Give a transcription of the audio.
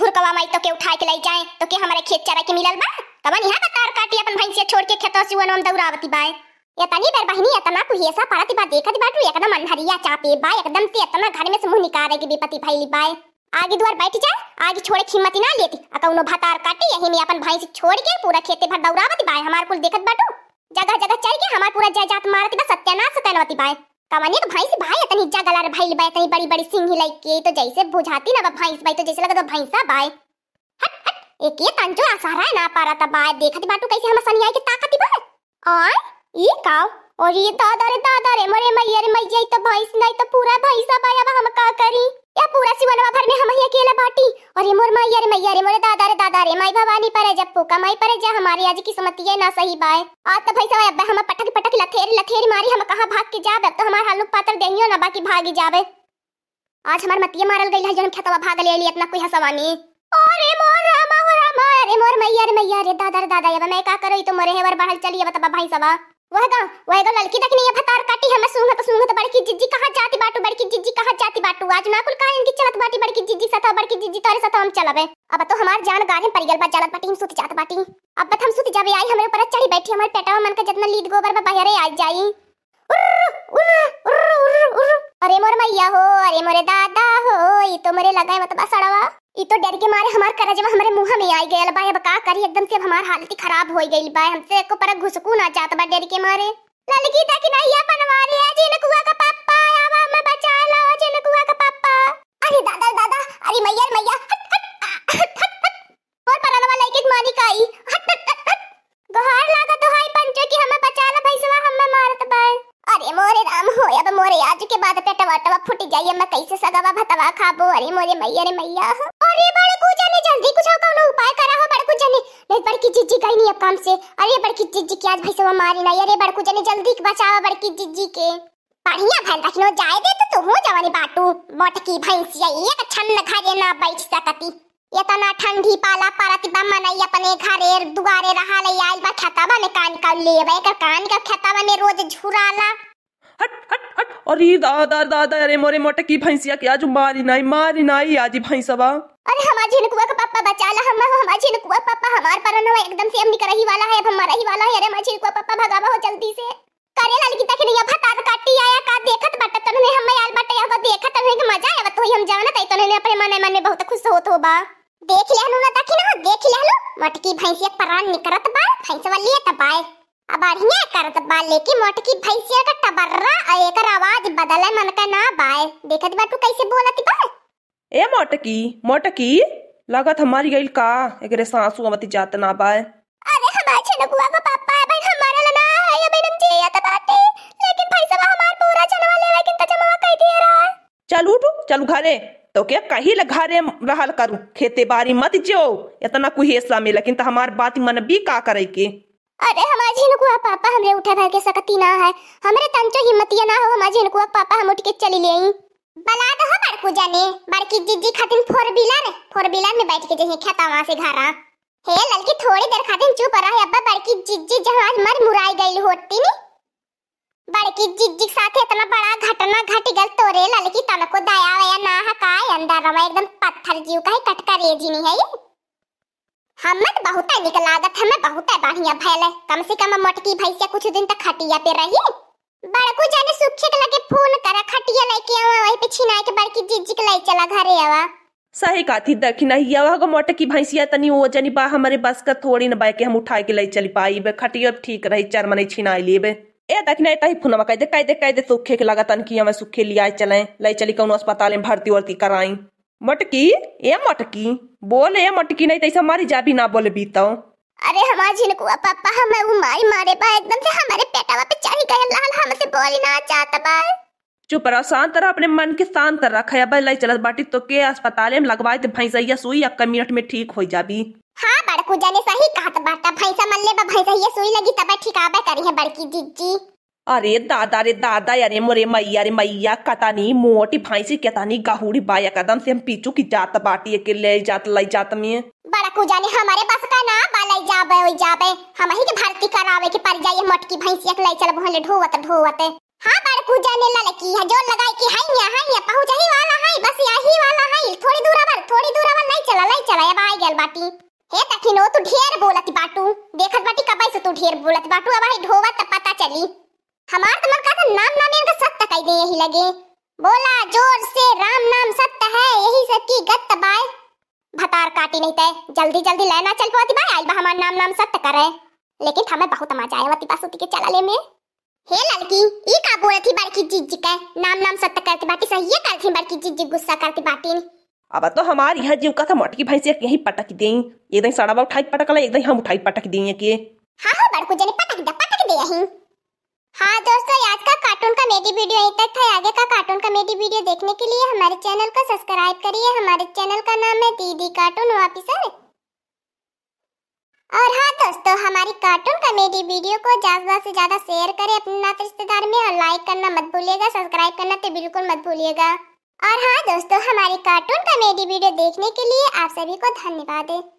घुरकवा माई तो के उठा के ले जाए तो के हमारे खेत चारा के मिलल बा तवन यहां का तार काटी अपन भैंसिया छोड़ के खेतों से वनम दौरावती बाए या तनी बेर बहिनी या तना कुहिया सा पारती बा देखत बाटू एकदम अंधरिया चापे बा एकदम ते तना घर में से मुंह निकाले के बेपति भैली बाए आगे द्वार बैठ जाए आगे छोड़े खिमती ना लेती अकउनो भतार काटे यही में अपन भैंस छोड़ के पूरा खेते भर दौरावती बाए हमार कुल देखत बाटू जगह जगह चल के हमार पूरा जायदाद मारती बा सत्यानाश सत्यानवती बाए कमानी तो भाई से भाई अतनी इज्जत गला रे भाई भाई इतनी बड़ी बड़ी सिंह लाइक के तो जैसे बुझाती ना भाई इस भाई तो जैसे लगा तो भाई भैंसा भाई हट हट एक ये तंजो आसारा ना पारा ता बाय देखत बाटू कैसे हम सनिया के ताकत ही बाय और ये काव और ये तो तो दादा रे दादा रे मरे मैया रे मैया तो भैंस नहीं तो पूरा भाई भैंसा बाय अब हम का करी या पूरा सिवनवा भर में हम ही अकेला बाटी और ये मोर माई अरे मैया रे मोरे दादा रे दादा रे माई भवानी पर जब पोका माई पर जा हमारी आज की है ना सही बाय आज तो भाई साहब अब हम पटक पटक लथेर लथेर मारी हम कहां भाग के जाबे तो हमार हालुक पात्र देनियो ना बाकी भागी जाबे आज हमार मतिए मारल गइल जन खतवा भाग ले ली इतना कोई हसवानी अरे मोर रामा हो रामा अरे मोर मैया रे मैया रे दादा रे दादा ये मैं का करई तो मोरे हेवर बढ़ल चली अब तब तो भाई साहब वह गांव वह गांव लड़की हम चलबे अब तो हमार जान गारे परिगल बा चलत बाटी हम सुत जात बाटी अब बत हम सुत जाबे आई हमरे ऊपर चढ़ी बैठी हमर पेटवा मन के जितना लीद गोबर बा बाहरे आ जाई अरे मोर मैया हो अरे मोरे दादा हो ई तो मोरे लगाए मतबा सड़वा ई तो डर के मारे हमार करजवा हमरे मुंह में आई गेल बा अब का करी एकदम से हमार हालत खराब हो गई बा हमसे एको पर घुसकू ना चाहत बा डर के मारे लड़की तक नैया बनवा लिया जिन कुआ का पापा आवा मैं बचा लो जिन कुआ का होया अब मोरे आज के बाद पेटवा टवा टवा फूट जाइए मैं कैसे सगावा भतवा खाबो अरे मोरे मैया रे मैया अरे बड़कू जाने जल्दी कुछ कौनो उपाय करा हो बड़कू जाने नहीं बड़की जीजी कहीं नहीं अब काम से अरे बड़की जीजी की आज भाई से वो मारी ना अरे बड़कू जाने जल्दी बचाओ बड़की जीजी के बढ़िया भैन रखनो जाए दे तो तुम जवानी बाटू मोटकी भैंसिया एक तो छन्न घरे ना बैठ सकती ये तना तो ठंडी पाला बा मनई अपने घरे दुआरे रहा ले आई बा खतबा में कान का लेवे कर कान का खतबा में रोज झुराला हट हट हट और ये दादा दादा अरे मोरे मोटे की भैंसिया की आज मारी नाई मारी नाई आज भैंसवा अरे हमार कुआ का पापा बचा ला हम हमार कुआ पापा हमार पर ना एकदम से हम ही वाला है अब हमारा ही वाला है अरे जिन कुआ पापा भगावा हो जल्दी से करे लाल की तक नहीं अब तात काटी आया का देखत तो बट तने ने हम यार बट या देखत तने तो के मजा आवत तो हम जावना तई तने ने अपने मने मने बहुत खुश होत हो तो बा देख लेहनु ना ताकि ना देख लेहनु मटकी भैंसिया परान निकरत बा भैंसवा लिए तबाए अब बढ़िया करत तो बा लेकिन मोटकी भैंसिया का टबर्रा और एकर आवाज बदल मन का ना बाय देखत तो बा तू कैसे बोलत बा ए मोटकी मोटकी लागत हमारी गइल का एकरे सासू अमति जात ना बाय अरे हमार छनकुआ का पापा है भाई हमारा लना है ये मैडम जी या तो लेकिन भाई हमार पूरा चनवा ले लेकिन त तो जमा कह रहा चल उठो चल घरे तो के कहीं घरे रहल करू खेते बारी मत जो इतना कुछ में लेकिन त हमार बात मन भी का करे के अरे हमार कुआ पापा हमरे उठा भर के सकती ना है हमरे तंचो हिम्मतिया ना हो हमार कुआ पापा हम उठ के चली ले आई बला दो को जाने बड़की जीजी खातिन फोर व्हीलर फोर व्हीलर में बैठ के जे खेता वहां से घरा हे लड़की थोड़ी देर खातिन चुप रहे अब्बा बड़की जीजी जहाज मर मुराई गई होती नी बड़की जीजी के साथ इतना बड़ा घटना घट गल तोरे लड़की तनको दया वया ना है का अंदर रमा एकदम पत्थर जीव का ही कटका रेजी नहीं है ये हमत तो बहुत निकल लागत मैं बहुत बढ़िया भैल है कम से कम मटकी भैंसिया कुछ दिन तक खटिया पे रही बड़को जाने सुखे के लगे फोन करा खटिया लेके आवा वही पे छिना के बड़की जिज्जी के ले चला घरे आवा सही काथी दखिना यवा को मटकी भैंसिया तनी वो जनी बा हमारे बस का थोड़ी न बाय के हम उठा के ले चली पाई बे खटिया ठीक रही चार मने छिना लिए ए दखिना एता ही फोनमा कह दे कह दे कह दे सुखे के लगा तन किया हमें सुखे लिया चले ले चली कौन अस्पताल में भर्ती वर्ती कराई मटकी ए मटकी बोले मटकी नहीं तैसा मारी जा भी ना बोले बीताओ अरे हमार झिनकुआ पापा हम वो मारी मारे बा एकदम से हमारे पेटावा पे चानी गए लाल हम से बोली ना चाहता बा चुप रहो शांत रहो अपने मन के शांत रख या बल चलत बाटी तो के अस्पताल में लगवाए थे ते भैंसैया सुई या अक्का मिनट में ठीक हो जाबी हां बड़कू जाने सही कहा बाटा भैंसा मल्ले बा भैंसैया सुई लगी तब ठीक आबे करी है बड़की जीजी अरे दादा रे दादा अरे मोरे मैया रे मैया कता नहीं मोटी भैंसी कता नहीं गहुड़ी बाया कदम से हम पीछू की जात बाटी के ले जात लाई जात में बड़ा को जाने हमारे पास का ना बालाई जाबे ओ जाबे हम ही के भारती करावे के पर जाई मटकी भैंसिया के ले चल भले ढोवत ढोवत हां बड़ा को जाने लड़की है जो लगाई की हमार तमन का था नाम नाम इनका सत्य कई दे यही लगे बोला जोर से राम नाम सत्य है यही सती गत तबाय भतार काटी नहीं तय जल्दी जल्दी लेना चल पाती बाय आई बा नाम नाम सत्य करे लेकिन हमें बहुत मजा आया वती पासुती के चला ले में हे लड़की ये का बोलत ही बड़की जीजी का नाम नाम सत्य करती बाटी सही है करती बार बड़की जीजी गुस्सा करती बाटी अब तो हमार यह जीव का था मटकी मोटकी भैंसिया यही पटक दे एकदम सड़ा बा उठाई पटक पटकला एकदम हम उठाई पटक दे के हां हां बड़को जने पटक दे पटक दे यही हाँ दोस्तों आज का कार्टून कॉमेडी वीडियो यहीं तक था आगे का कार्टून कॉमेडी वीडियो देखने के लिए हमारे चैनल को सब्सक्राइब करिए हमारे चैनल का नाम है दीदी कार्टून ऑफिसर और हाँ दोस्तों हमारी कार्टून कॉमेडी वीडियो को ज़्यादा से ज़्यादा शेयर करें अपने नाते रिश्तेदार में और लाइक करना मत भूलिएगा सब्सक्राइब करना तो बिल्कुल मत भूलिएगा और हाँ दोस्तों हमारी कार्टून कॉमेडी वीडियो देखने के लिए आप सभी को धन्यवाद